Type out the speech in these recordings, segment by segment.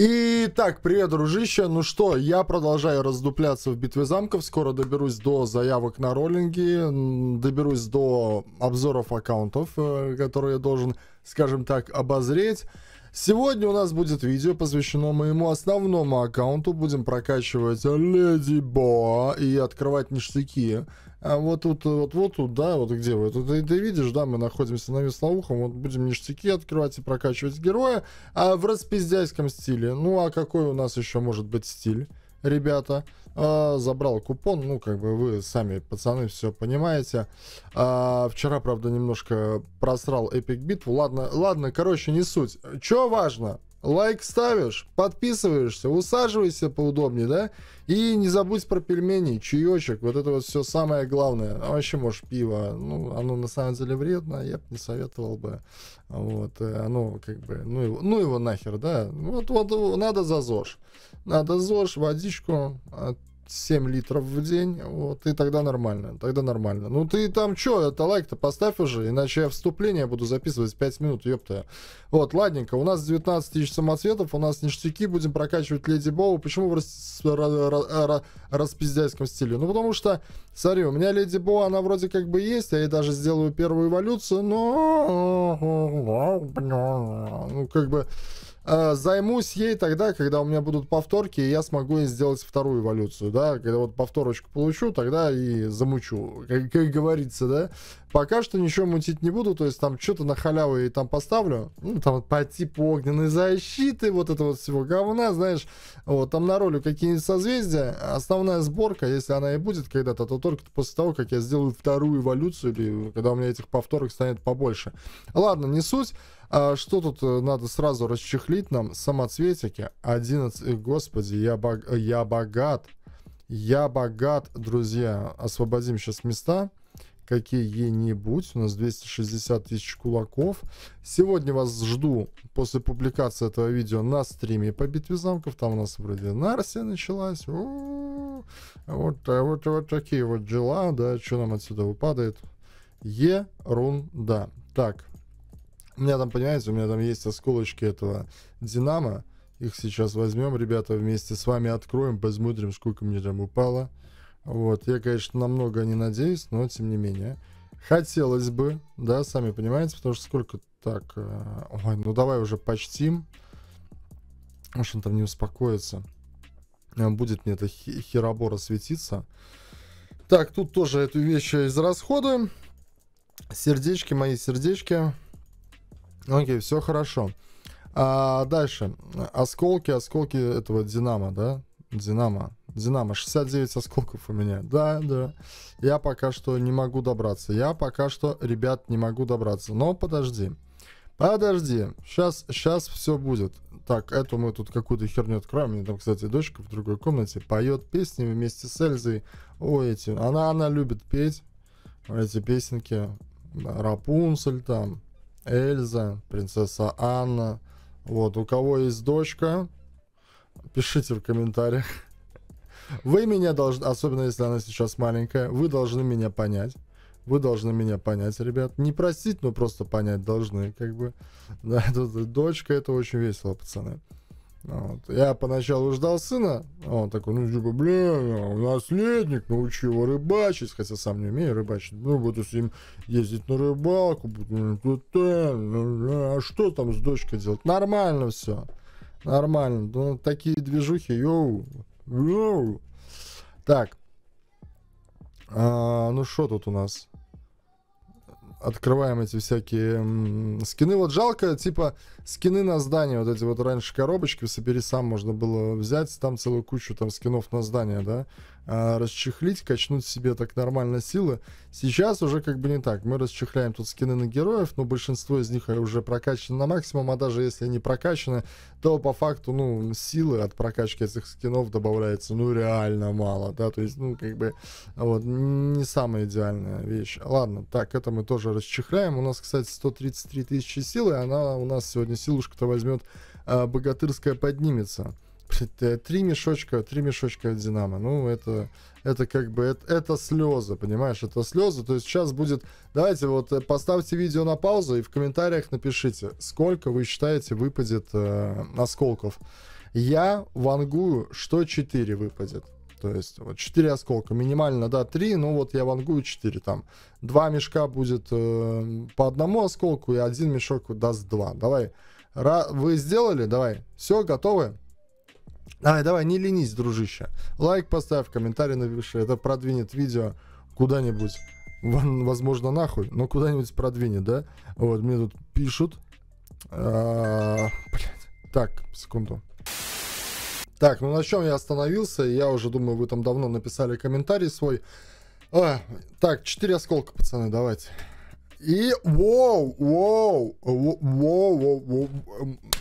Итак, привет, дружище. Ну что, я продолжаю раздупляться в битве замков. Скоро доберусь до заявок на роллинги, доберусь до обзоров аккаунтов, э, которые я должен, скажем так, обозреть. Сегодня у нас будет видео, посвящено моему основному аккаунту. Будем прокачивать Леди Боа и открывать ништяки а вот тут, вот, вот тут, да, вот где вы. Тут, ты, ты видишь, да, мы находимся на веслоухом, вот будем ништяки открывать и прокачивать героя а в распиздяйском стиле. Ну, а какой у нас еще может быть стиль, ребята? А, забрал купон, ну, как бы вы сами, пацаны, все понимаете. А, вчера, правда, немножко просрал эпик битву. Ладно, ладно, короче, не суть. Че важно? Лайк ставишь, подписываешься, усаживайся поудобнее, да? И не забудь про пельмени, чаечек, вот это вот все самое главное. А вообще, может, пиво, ну, оно на самом деле вредно, я бы не советовал бы. Вот, э, оно как бы, ну его, ну его нахер, да? Вот, вот надо за ЗОЖ. Надо ЗОЖ, водичку, 7 литров в день, вот, и тогда нормально, тогда нормально. Ну ты там что, это лайк-то поставь уже, иначе я вступление буду записывать 5 минут, ёпта. Вот, ладненько, у нас 19 тысяч самоцветов, у нас ништяки, будем прокачивать Леди Боу. Почему в рас... ра... распиздяйском стиле? Ну потому что, смотри, у меня Леди Боу, она вроде как бы есть, я ей даже сделаю первую эволюцию, но... Ну, как бы... А, займусь ей тогда, когда у меня будут повторки, и я смогу сделать вторую эволюцию, да, когда вот повторочку получу, тогда и замучу, как, как говорится, да, Пока что ничего мутить не буду, то есть там что-то на халяву и там поставлю. Ну, там по типу огненной защиты, вот это вот всего говна, знаешь. Вот, там на роли какие-нибудь созвездия. Основная сборка, если она и будет когда-то, то только после того, как я сделаю вторую эволюцию, или когда у меня этих повторок станет побольше. Ладно, не суть. А что тут э, надо сразу расчехлить нам? Самоцветики. 11. Э, господи, я, бог... я богат. Я богат, друзья. Освободим сейчас места какие-нибудь. У нас 260 тысяч кулаков. Сегодня вас жду после публикации этого видео на стриме по битве замков. Там у нас вроде Нарсия началась. У -у -у. Вот, э, вот, вот такие вот дела, да, что нам отсюда выпадает. Ерунда. Так, у меня там, понимаете, у меня там есть осколочки этого Динамо. Их сейчас возьмем, ребята, вместе с вами откроем, посмотрим, сколько мне там упало. Вот, я, конечно, намного не надеюсь, но тем не менее. Хотелось бы, да, сами понимаете, потому что сколько так... Э, ой, ну давай уже почти, может он там не успокоится. Э, будет мне это херобора светиться. Так, тут тоже эту вещь израсходуем. Сердечки, мои сердечки. Окей, все хорошо. А дальше. Осколки, осколки этого Динамо, да? Динамо. Динамо, 69 осколков у меня. Да, да. Я пока что не могу добраться. Я пока что, ребят, не могу добраться. Но подожди. Подожди. Сейчас, сейчас все будет. Так, эту мы тут какую-то херню откроем. Мне там, кстати, дочка в другой комнате поет песни вместе с Эльзой. Ой, эти. Она, она любит петь эти песенки. Рапунцель там, Эльза, принцесса Анна. Вот, у кого есть дочка, пишите в комментариях. Вы меня должны, особенно если она сейчас маленькая, вы должны меня понять. Вы должны меня понять, ребят. Не простить, но просто понять должны, как бы. Да, тут дочка, это очень весело, пацаны. Вот. Я поначалу ждал сына, а он такой, ну, типа, блин, наследник, научи его рыбачить, хотя сам не умею рыбачить, ну, буду с ним ездить на рыбалку, ну, ну, а что там с дочкой делать? Нормально все, нормально, ну, такие движухи, йоу, так. А, ну что тут у нас? Открываем эти всякие скины. Вот жалко, типа, скины на здание. Вот эти вот раньше коробочки в Сапери сам можно было взять. Там целую кучу там скинов на здание, да? А, расчехлить, качнуть себе так нормально силы. Сейчас уже как бы не так. Мы расчехляем тут скины на героев, но большинство из них уже прокачаны на максимум, а даже если они прокачаны, то по факту, ну, силы от прокачки этих скинов добавляется, ну, реально мало, да, то есть, ну, как бы, вот, не самая идеальная вещь. Ладно, так, это мы тоже расчехляем. У нас, кстати, 133 тысячи силы, она у нас сегодня силушка-то возьмет а богатырская поднимется. Э, три мешочка, три мешочка от Динамо. Ну, это, это как бы, это, это слезы, понимаешь, это слезы. То есть сейчас будет, давайте вот э, поставьте видео на паузу и в комментариях напишите, сколько вы считаете выпадет э, осколков. Я вангую, что 4 выпадет. То есть вот 4 осколка. Минимально, да, 3, Ну вот я вангую 4 там. Два мешка будет э, по одному осколку, и один мешок даст 2. Давай. Ра- вы сделали? Давай. Все, готовы? Давай, давай, не ленись, дружище. Лайк поставь, комментарий напиши. Это продвинет видео куда-нибудь. Возможно, нахуй, но куда-нибудь продвинет, да? Вот, мне тут пишут. А, Блять. Так, секунду. Так, ну на чем я остановился? Я уже думаю, вы там давно написали комментарий свой. А, так, 4 осколка, пацаны, давайте. И воу, воу, воу, воу, воу, воу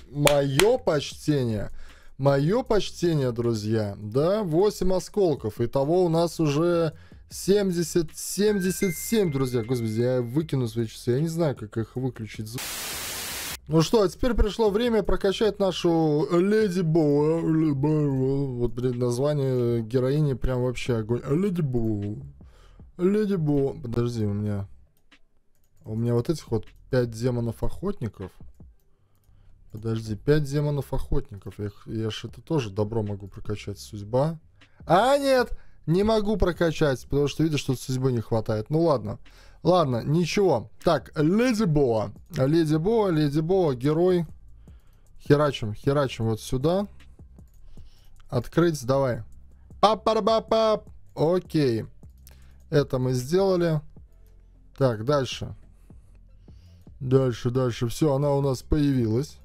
мое почтение – Мое почтение, друзья. Да, 8 осколков. Итого у нас уже 70, 77, друзья. Господи, я выкину свои часы. Я не знаю, как их выключить. Ну что, а теперь пришло время прокачать нашу Леди Боу. Вот, блин, название героини прям вообще огонь. Леди Боу. Леди Боу. Подожди, у меня... У меня вот этих вот 5 демонов-охотников. Подожди, 5 демонов-охотников. Я, я ж это тоже добро могу прокачать. Судьба. А, нет! Не могу прокачать, потому что видишь, что судьбы не хватает. Ну ладно. Ладно, ничего. Так, Леди Боа. Леди Боа, Леди Боа, герой. Херачим, херачим вот сюда. Открыть, давай. пап пар ба пап Окей. Это мы сделали. Так, дальше. Дальше, дальше. Все, она у нас появилась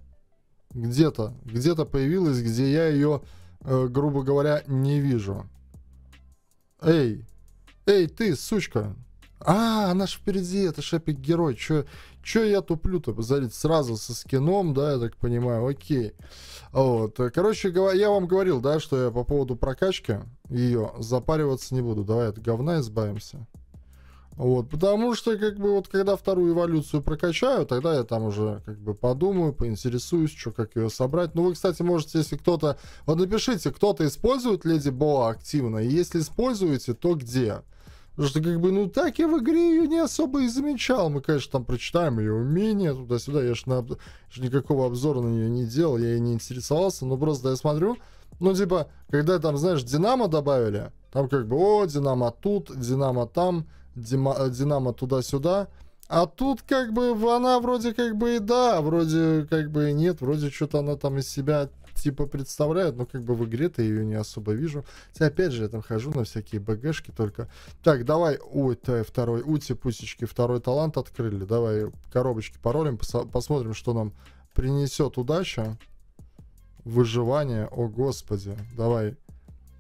где-то, где-то появилась, где я ее, э, грубо говоря, не вижу. Эй, эй, ты, сучка. А, она ж впереди, это ж эпик герой. Чё, чё я туплю-то? Залить сразу со скином, да, я так понимаю, окей. Вот, э, короче, я вам говорил, да, что я по поводу прокачки ее запариваться не буду. Давай от говна избавимся. Вот, потому что, как бы, вот когда вторую эволюцию прокачаю, тогда я там уже, как бы, подумаю, поинтересуюсь, что, как ее собрать. Ну, вы, кстати, можете, если кто-то... Вот напишите, кто-то использует Леди Боа активно, и если используете, то где? Потому что, как бы, ну, так я в игре ее не особо и замечал. Мы, конечно, там прочитаем ее умения туда-сюда. Я же на... никакого обзора на нее не делал, я ей не интересовался. Но просто я смотрю, ну, типа, когда там, знаешь, Динамо добавили, там как бы, о, Динамо тут, Динамо там, Э, Динамо туда-сюда. А тут как бы она вроде как бы и да, а вроде как бы и нет, вроде что-то она там из себя типа представляет, но как бы в игре-то ее не особо вижу. Хотя опять же я там хожу на всякие БГшки только. Так, давай, ой, т, второй, ути, пусечки, второй талант открыли. Давай коробочки паролем, посмотрим, что нам принесет удача. Выживание, о господи. Давай,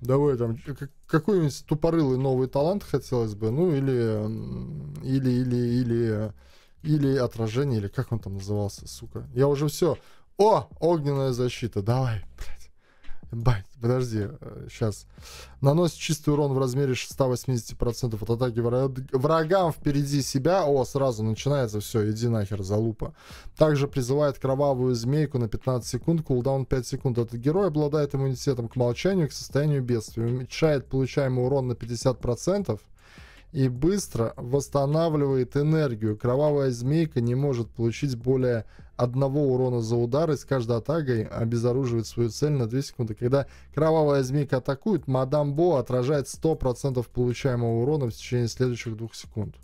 Давай там какой-нибудь тупорылый новый талант хотелось бы, ну или или или или или отражение, или как он там назывался, сука. Я уже все. О, огненная защита, давай, блядь. Бать, подожди, сейчас. Э, Наносит чистый урон в размере 180% от атаки врагам впереди себя. О, сразу начинается все, иди нахер, залупа. Также призывает кровавую змейку на 15 секунд, кулдаун 5 секунд. Этот герой обладает иммунитетом к молчанию к состоянию бедствия. Уменьшает получаемый урон на 50% и быстро восстанавливает энергию. Кровавая змейка не может получить более одного урона за удар и с каждой атакой обезоруживает свою цель на 2 секунды. Когда кровавая змейка атакует, мадам Бо отражает 100% получаемого урона в течение следующих 2 секунд.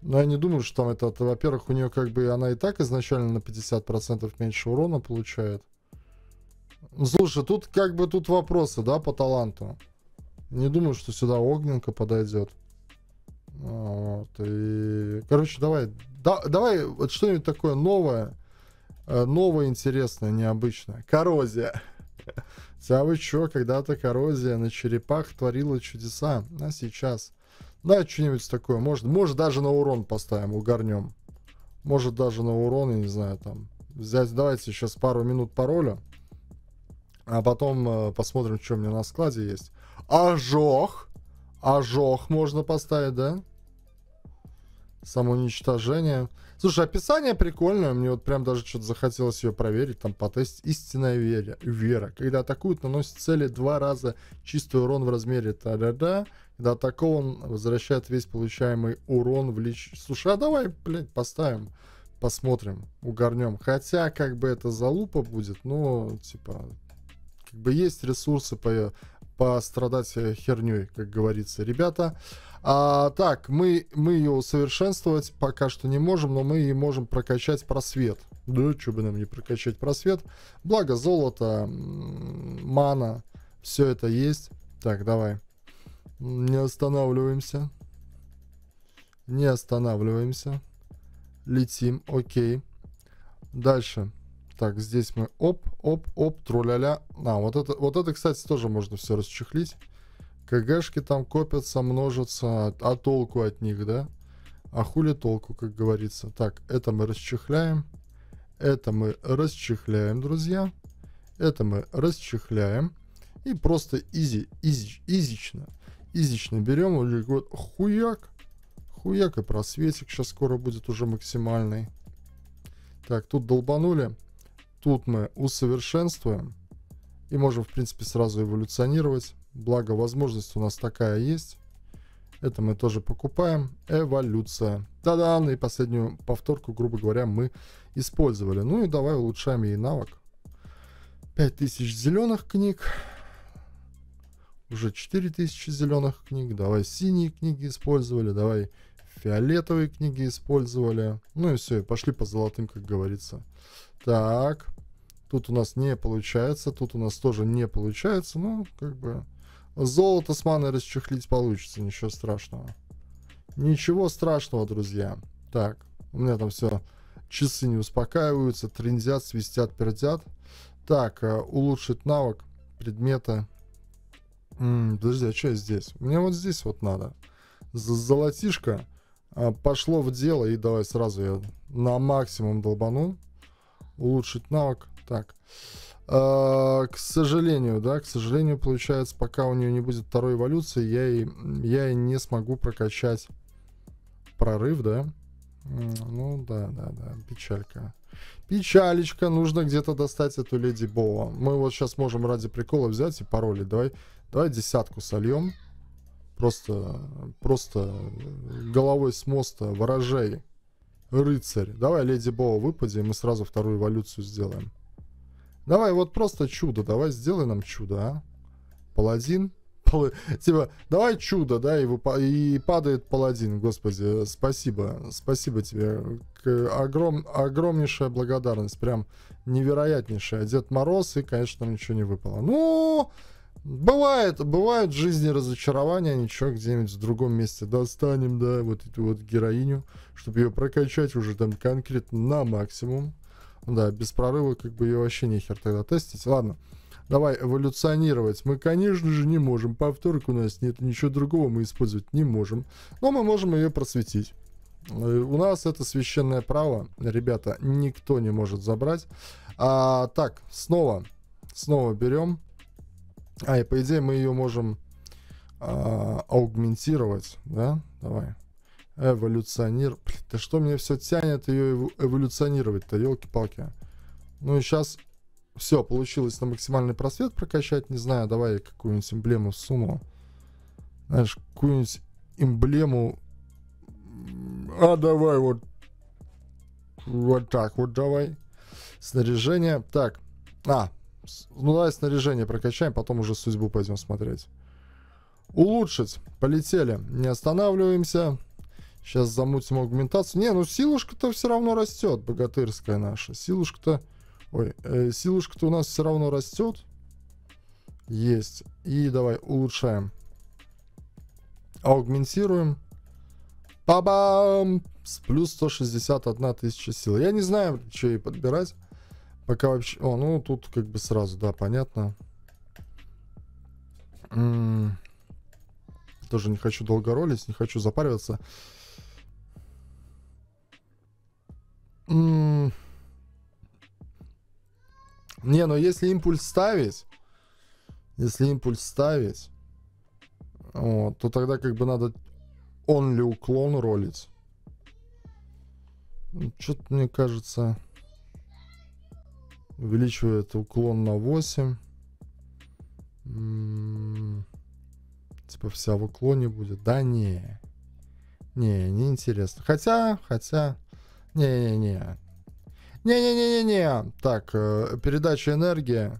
Но я не думаю, что там это... Во-первых, у нее как бы она и так изначально на 50% меньше урона получает. Ну, слушай, тут как бы тут вопросы, да, по таланту. Не думаю, что сюда огненка подойдет. А, вот, и... Короче, давай, да, давай вот что-нибудь такое новое, э, новое, интересное, необычное. Коррозия. Хотя вы чё, когда-то коррозия на черепах творила чудеса, а сейчас... Да, что-нибудь такое. Может, может, даже на урон поставим, угорнем. Может, даже на урон, я не знаю, там. Взять, давайте сейчас пару минут пароля. А потом э, посмотрим, что у меня на складе есть. Ожог. Ожог можно поставить, да? Самоуничтожение. Слушай, описание прикольное. Мне вот прям даже что-то захотелось ее проверить, там потестить. Истинная вера. вера. Когда атакуют, наносит цели два раза чистый урон в размере та-да-да. Когда атакован, возвращает весь получаемый урон в лич... Слушай, а давай, блядь, поставим. Посмотрим, угорнем. Хотя, как бы это залупа будет, но, типа, как бы есть ресурсы по пострадать э, херней, как говорится, ребята. А, так, мы, мы ее усовершенствовать пока что не можем, но мы и можем прокачать просвет. Да, что бы нам не прокачать просвет. Благо, золото, мана, все это есть. Так, давай. Не останавливаемся. Не останавливаемся. Летим, окей. Дальше. Так, здесь мы оп, оп, оп, тру-ля-ля. А, вот это, вот это, кстати, тоже можно все расчехлить. КГшки там копятся, множатся. А толку от них, да? А хули толку, как говорится. Так, это мы расчехляем. Это мы расчехляем, друзья. Это мы расчехляем. И просто изи, изи, изично. Изично берем. Вот хуяк. Хуяк и просветик сейчас скоро будет уже максимальный. Так, тут долбанули. Тут мы усовершенствуем и можем, в принципе, сразу эволюционировать. Благо, возможность у нас такая есть. Это мы тоже покупаем. Эволюция. Та-дам! И последнюю повторку, грубо говоря, мы использовали. Ну и давай улучшаем ей навык. 5000 зеленых книг. Уже 4000 зеленых книг. Давай синие книги использовали. Давай фиолетовые книги использовали. Ну и все, пошли по золотым, как говорится. Так. Тут у нас не получается. Тут у нас тоже не получается. Ну, как бы... Золото с маной расчехлить получится. Ничего страшного. Ничего страшного, друзья. Так. У меня там все... Часы не успокаиваются, трендят, свистят, пердят. Так, э, улучшить навык предмета. М -м, подожди, а что я здесь? Мне вот здесь вот надо. З Золотишко а, пошло в дело. И давай сразу я на максимум долбану улучшить навык. Так. А, к сожалению, да, к сожалению, получается, пока у нее не будет второй эволюции, я и, я и не смогу прокачать прорыв, да. Ну да, да, да, печалька. Печалечка, нужно где-то достать эту Леди Боа. Мы вот сейчас можем ради прикола взять и пароли. Давай, давай десятку сольем. Просто, просто э, головой с моста ворожей. Рыцарь. Давай Леди Боу выпади, и мы сразу вторую эволюцию сделаем. Давай вот просто чудо. Давай сделай нам чудо, а. Паладин. Пал... Типа, давай чудо, да, и, выпа... и падает паладин. Господи, спасибо. Спасибо тебе. К... Огром... Огромнейшая благодарность. Прям невероятнейшая. Дед Мороз и, конечно, ничего не выпало. Ну... Но... Бывает, бывают в жизни разочарования, ничего, где-нибудь в другом месте достанем, да, вот эту вот героиню, чтобы ее прокачать уже там конкретно на максимум. Да, без прорыва как бы ее вообще нехер тогда тестить. Ладно, давай эволюционировать. Мы, конечно же, не можем. Повторок у нас нет, ничего другого мы использовать не можем. Но мы можем ее просветить. Э, у нас это священное право, ребята, никто не может забрать. А, так, снова, снова берем а, и по идее мы ее можем а, аугментировать, да? Давай. эволюционир... Блин, да что мне все тянет ее эволюционировать-то, елки-палки. Ну и сейчас все, получилось на максимальный просвет прокачать. Не знаю, давай я какую-нибудь эмблему суну. Знаешь, какую-нибудь эмблему... А давай вот... Вот так вот давай. Снаряжение. Так. А, ну, давай снаряжение прокачаем, потом уже судьбу пойдем смотреть. Улучшить. Полетели. Не останавливаемся. Сейчас замутим аугментацию, Не, ну силушка-то все равно растет, богатырская наша. Силушка-то... Ой, э, силушка-то у нас все равно растет. Есть. И давай улучшаем. Аугментируем. Па-бам! С плюс 161 тысяча сил. Я не знаю, что ей подбирать. Пока вообще... О, ну тут как бы сразу, да, понятно. Тоже не хочу долго ролить, не хочу запариваться. не, но ну, если импульс ставить... Если импульс ставить... Вот, то тогда как бы надо он ли уклон ролить. Что-то мне кажется увеличивает уклон на 8. типа вся в уклоне будет. Да не. Не, не интересно. Хотя, хотя... Не-не-не. Не-не-не-не-не. Так, э, передача энергии.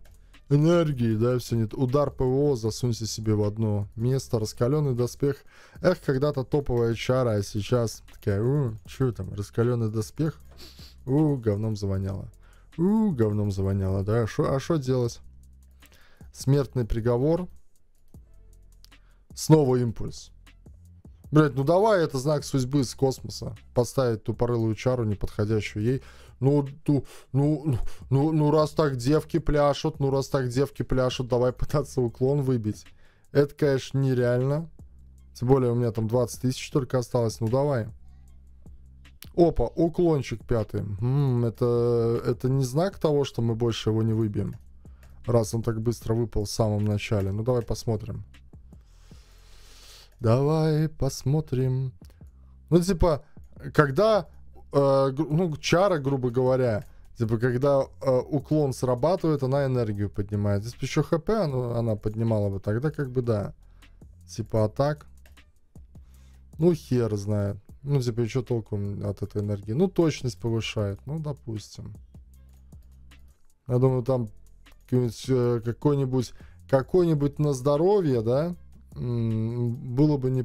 Энергии, да, все нет. Удар ПВО засуньте себе в одно место. Раскаленный доспех. Эх, когда-то топовая чара, а сейчас такая, у, что там, раскаленный доспех. У, говном завоняло. У, говном завоняло, да? Шо, а что делать? Смертный приговор. Снова импульс. Блять, ну давай это знак судьбы с космоса. Поставить тупорылую чару, неподходящую ей. Ну, ту, ну, ну, ну, ну, раз так девки пляшут, ну, раз так девки пляшут, давай пытаться уклон выбить. Это, конечно, нереально. Тем более у меня там 20 тысяч только осталось. Ну, давай. Опа, уклончик пятый. М-м, это, это не знак того, что мы больше его не выбьем. Раз он так быстро выпал в самом начале. Ну, давай посмотрим. Давай посмотрим. Ну, типа, когда... Э, ну, чара, грубо говоря. Типа, когда э, уклон срабатывает, она энергию поднимает. Здесь еще хп она, она поднимала бы. Тогда как бы да. Типа, а так... Ну, хер знает. Ну, типа, и что толку от этой энергии? Ну, точность повышает, ну, допустим. Я думаю, там э, какой-нибудь, какой-нибудь на здоровье, да, было бы не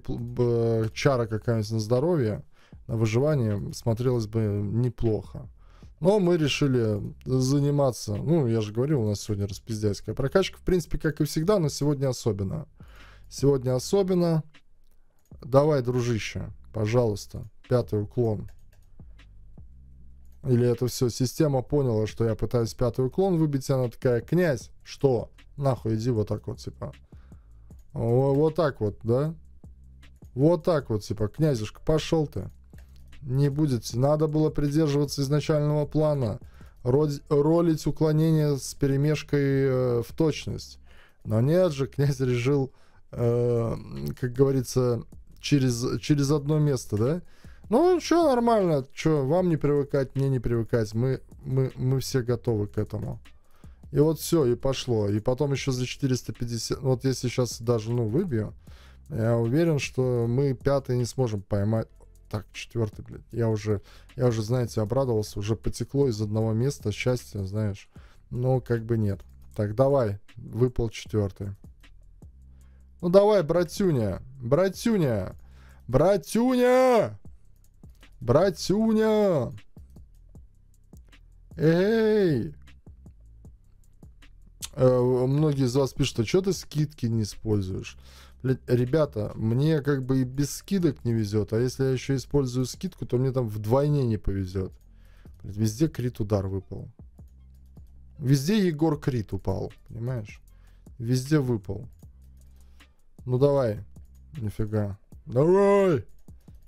чара какая-нибудь на здоровье, на выживание смотрелось бы неплохо. Но мы решили заниматься, ну, я же говорил, у нас сегодня распиздяйская прокачка, в принципе, как и всегда, но сегодня особенно. Сегодня особенно. Давай, дружище. Пожалуйста, пятый уклон. Или это все, система поняла, что я пытаюсь пятый уклон выбить, и она такая, князь, что? Нахуй иди вот так вот, типа. О, вот так вот, да? Вот так вот, типа, князюшка, пошел ты. Не будет, Надо было придерживаться изначального плана. ролить уклонение с перемешкой э, в точность. Но нет же, князь решил, э, как говорится, через, через одно место, да? Ну, что, нормально, что, вам не привыкать, мне не привыкать, мы, мы, мы все готовы к этому. И вот все, и пошло. И потом еще за 450, вот если сейчас даже, ну, выбью, я уверен, что мы пятый не сможем поймать. Так, четвертый, блядь. Я уже, я уже, знаете, обрадовался, уже потекло из одного места счастье, знаешь. Но ну, как бы нет. Так, давай, выпал четвертый. Ну давай, братюня, братюня, братюня, братюня. Эй! Э, многие из вас пишут, а что ты скидки не используешь? Блядь, ребята, мне как бы и без скидок не везет, а если я еще использую скидку, то мне там вдвойне не повезет. Блядь, везде крит удар выпал. Везде Егор крит упал, понимаешь? Везде выпал. Ну давай. Нифига. Давай!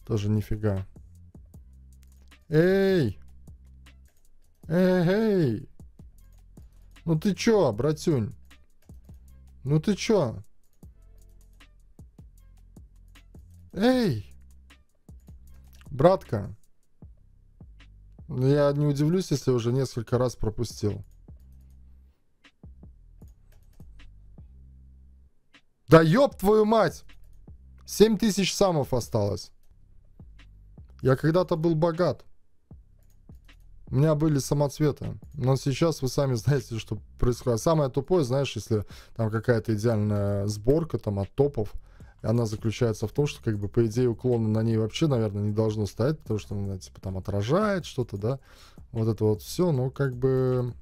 Тоже нифига. Эй! Эй, эй! Ну ты чё, братюнь? Ну ты чё? Эй! Братка! Ну я не удивлюсь, если уже несколько раз пропустил. Да ёб твою мать! 7 тысяч самов осталось. Я когда-то был богат. У меня были самоцветы. Но сейчас вы сами знаете, что происходит. Самое тупое, знаешь, если там какая-то идеальная сборка там от топов, она заключается в том, что, как бы, по идее, уклона на ней вообще, наверное, не должно стоять, потому что она, типа, там отражает что-то, да, вот это вот все, ну, как бы,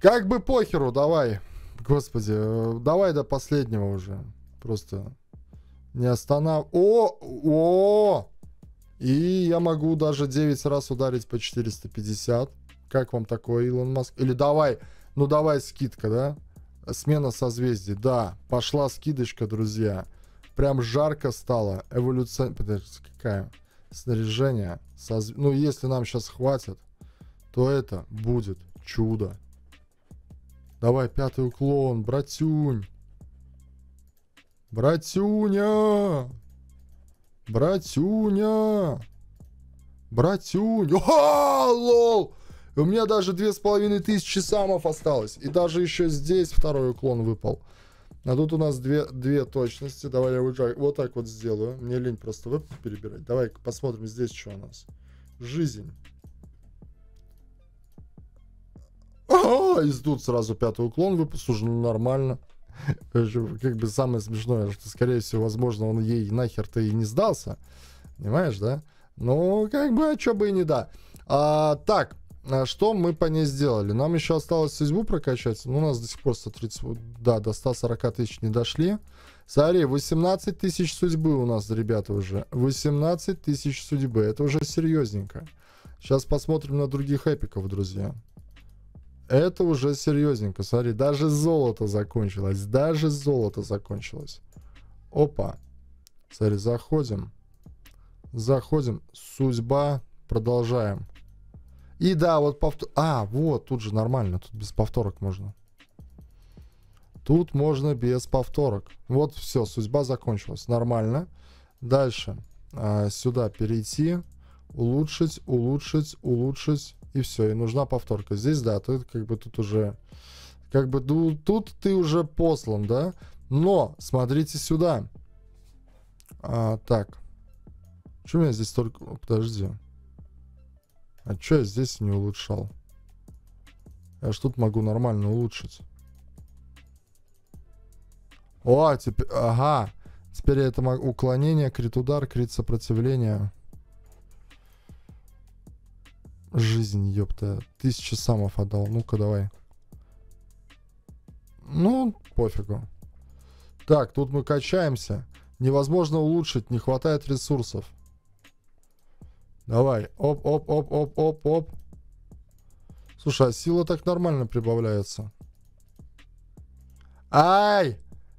как бы похеру, давай. Господи, э, давай до последнего уже. Просто не останов... О! О! И я могу даже 9 раз ударить по 450. Как вам такое, Илон Маск? Или давай, ну давай скидка, да? Смена созвездий. Да, пошла скидочка, друзья. Прям жарко стало. Эволюция... Подожди, какая? Снаряжение. Созв... Ну, если нам сейчас хватит, то это будет чудо. Давай, пятый уклон, братюнь. Братюня! Братюня! Братюнь! О, лол! У меня даже две с половиной тысячи самов осталось. И даже еще здесь второй уклон выпал. А тут у нас две, две точности. Давай я вот так вот сделаю. Мне лень просто веб перебирать. Давай посмотрим здесь, что у нас. Жизнь. О, и сдут сразу пятый уклон, выпуск уже нормально. Как бы самое смешное, что, скорее всего, возможно, он ей нахер-то и не сдался. Понимаешь, да? Ну, как бы, а чё бы и не да. А, так, а что мы по ней сделали? Нам еще осталось судьбу прокачать. Ну, у нас до сих пор 130, да, до 140 тысяч не дошли. Смотри, 18 тысяч судьбы у нас, ребята, уже. 18 тысяч судьбы. Это уже серьезненько. Сейчас посмотрим на других эпиков, друзья это уже серьезненько. Смотри, даже золото закончилось. Даже золото закончилось. Опа. Смотри, заходим. Заходим. Судьба. Продолжаем. И да, вот повтор... А, вот, тут же нормально. Тут без повторок можно. Тут можно без повторок. Вот все, судьба закончилась. Нормально. Дальше. А, сюда перейти. Улучшить, улучшить, улучшить и все, и нужна повторка. Здесь, да, тут как бы тут уже, как бы ну, тут ты уже послан, да, но смотрите сюда. А, так, что у меня здесь только, подожди, а что я здесь не улучшал? Я ж тут могу нормально улучшить. О, теперь, ага, теперь это уклонение, крит удар, крит сопротивление. Жизнь, ёпта. Тысяча самов отдал. Ну-ка, давай. Ну, пофигу. Так, тут мы качаемся. Невозможно улучшить, не хватает ресурсов. Давай. Оп, оп, оп, оп, оп, оп. Слушай, а сила так нормально прибавляется. Ай!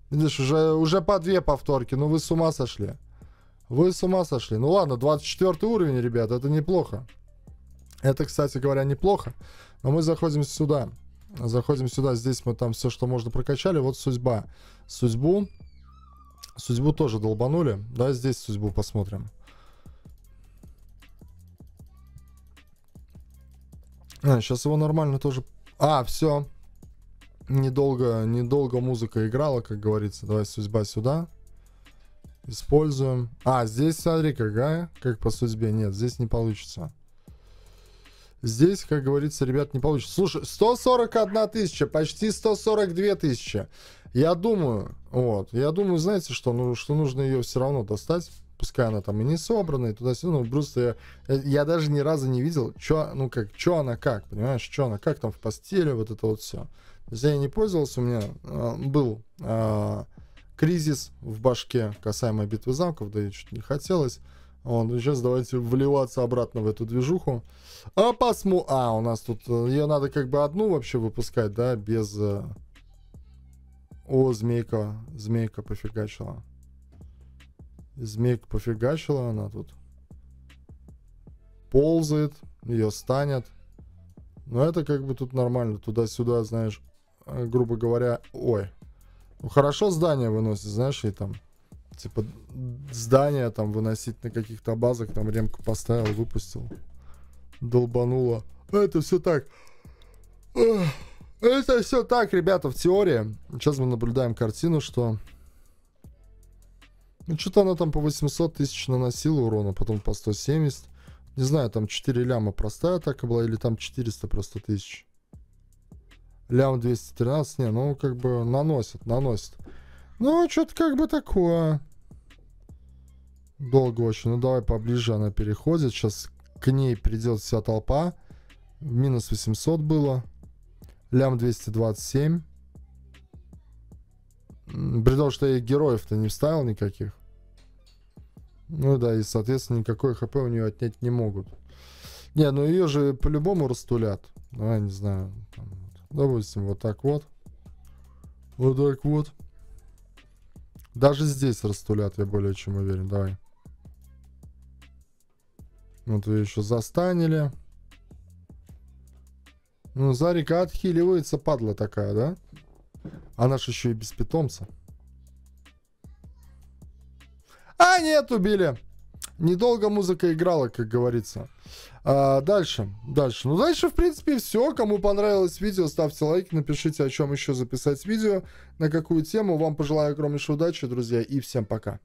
Видишь, уже, уже по две повторки. Ну вы с ума сошли. Вы с ума сошли. Ну ладно, 24 уровень, ребят, это неплохо. Это, кстати говоря, неплохо. Но мы заходим сюда. Заходим сюда, здесь мы там все, что можно, прокачали. Вот судьба. Судьбу. Судьбу тоже долбанули. Да, здесь судьбу посмотрим. А, сейчас его нормально тоже... А, все. Недолго, недолго музыка играла, как говорится. Давай судьба сюда. Используем. А, здесь, смотри, какая. Как по судьбе. Нет, здесь не получится. Здесь, как говорится, ребят, не получится. Слушай, 141 тысяча, почти 142 тысячи. Я думаю, вот, я думаю, знаете что, ну, что нужно ее все равно достать. Пускай она там и не собрана, и туда-сюда. Ну, просто я, я даже ни разу не видел, чё, ну, как, что она как, понимаешь, что она как там в постели, вот это вот все. То есть я не пользовался, у меня э, был э, кризис в башке касаемо битвы замков, да и что-то не хотелось. Вот, сейчас давайте вливаться обратно в эту движуху. А посмо... А, у нас тут... Э, Ее надо как бы одну вообще выпускать, да, без... Э, О, змейка. Змейка пофигачила. Змейка пофигачила она тут. Ползает. Ее станет. Но это как бы тут нормально. Туда-сюда, знаешь, э, грубо говоря... Ой. Ну, хорошо здание выносит, знаешь, и там Типа здания там выносить на каких-то базах, там ремку поставил, выпустил. Долбануло. Это все так. Это все так, ребята, в теории. Сейчас мы наблюдаем картину, что... Ну, что-то она там по 800 тысяч наносила урона, потом по 170. Не знаю, там 4 ляма простая атака была или там 400 просто тысяч. Лям 213, не, ну как бы наносит, наносит. Ну, а что-то как бы такое. Долго очень. Ну, давай поближе она переходит. Сейчас к ней придет вся толпа. Минус 800 было. Лям 227. При том, что я героев-то не вставил никаких. Ну да, и, соответственно, никакой хп у нее отнять не могут. Не, ну ее же по-любому растулят. Давай, не знаю. Там, допустим, вот так вот. Вот так вот. Даже здесь растулят, я более чем уверен. Давай. Вот ее еще застанили. Ну, Зарика отхиливается, падла такая, да? Она же еще и без питомца. А, нет, убили. Недолго музыка играла, как говорится. А, дальше, дальше. Ну, дальше, в принципе, все. Кому понравилось видео, ставьте лайки, напишите, о чем еще записать видео, на какую тему. Вам пожелаю огромнейшей удачи, друзья, и всем пока.